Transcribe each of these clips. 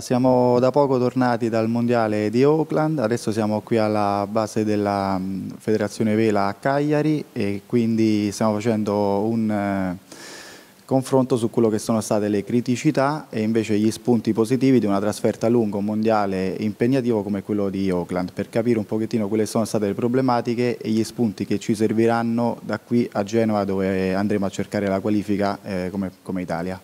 Siamo da poco tornati dal Mondiale di Auckland, adesso siamo qui alla base della mm, Federazione Vela a Cagliari e quindi stiamo facendo un eh, confronto su quello che sono state le criticità e invece gli spunti positivi di una trasferta lunga, un mondiale impegnativo come quello di Auckland per capire un pochettino quelle sono state le problematiche e gli spunti che ci serviranno da qui a Genova dove andremo a cercare la qualifica eh, come, come Italia.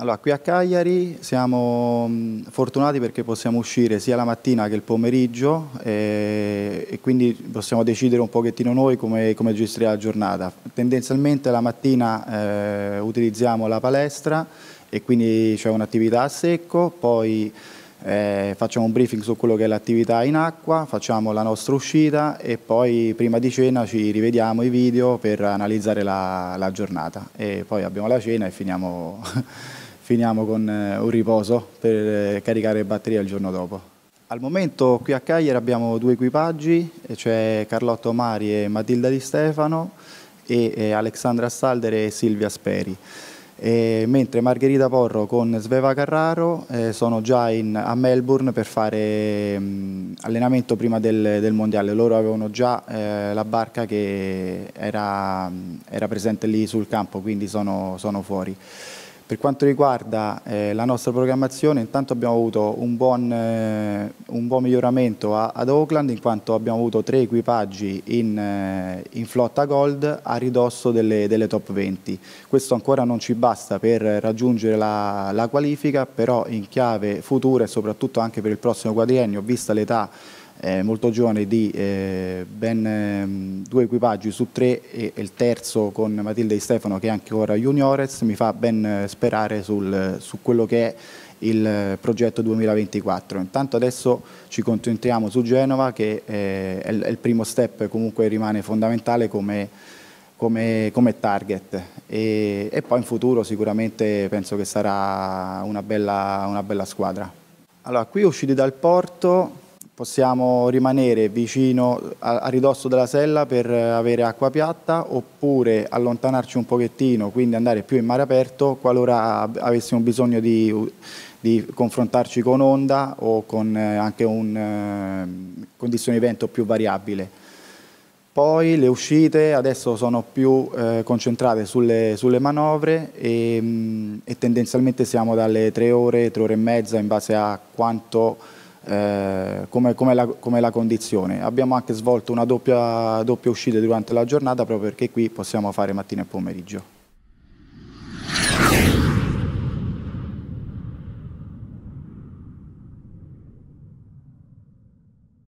Allora, qui a Cagliari siamo mm, fortunati perché possiamo uscire sia la mattina che il pomeriggio e, e quindi possiamo decidere un pochettino noi come, come gestire la giornata. Tendenzialmente la mattina eh, utilizziamo la palestra e quindi c'è un'attività a secco, poi eh, facciamo un briefing su quello che è l'attività in acqua, facciamo la nostra uscita e poi prima di cena ci rivediamo i video per analizzare la, la giornata e poi abbiamo la cena e finiamo finiamo con eh, un riposo per eh, caricare batteria il giorno dopo. Al momento qui a Cagliari abbiamo due equipaggi, eh, cioè Carlotto Mari e Matilda Di Stefano e Alexandra Staldere e Silvia Speri. E, mentre Margherita Porro con Sveva Carraro eh, sono già in, a Melbourne per fare mh, mm, allenamento prima del, del, mondiale. Loro avevano già eh, la barca che era, mm, era, presente lì sul campo, quindi sono, sono fuori. Per quanto riguarda eh, la nostra programmazione, intanto abbiamo avuto un buon, eh, un buon miglioramento a, ad Oakland, in quanto abbiamo avuto tre equipaggi in, eh, in flotta gold a ridosso delle, delle, top 20. Questo ancora non ci basta per raggiungere la, la qualifica, però in chiave futura e soprattutto anche per il prossimo quadriennio, vista l'età eh, molto giovane di eh, ben mm, due equipaggi su tre e, e il terzo con Matilde e Stefano che è ancora juniores mi fa ben eh, sperare sul, su quello che è il eh, progetto 2024. Intanto adesso ci concentriamo su Genova che eh, è il, è il primo step comunque rimane fondamentale come, come, come target e, e, poi in futuro sicuramente penso che sarà una bella, una bella squadra. Allora, qui usciti dal porto possiamo rimanere vicino a, ridosso della sella per eh, avere acqua piatta oppure allontanarci un pochettino, quindi andare più in mare aperto qualora avessimo bisogno di, di confrontarci con onda o con eh, anche un, eh, condizione di vento più variabile. Poi le uscite adesso sono più eh, concentrate sulle, sulle manovre e, mm, e, tendenzialmente siamo dalle tre ore, tre ore e mezza in base a quanto eh, come, come, la, come, la, condizione. Abbiamo anche svolto una doppia, doppia uscita durante la giornata proprio perché qui possiamo fare mattina e pomeriggio.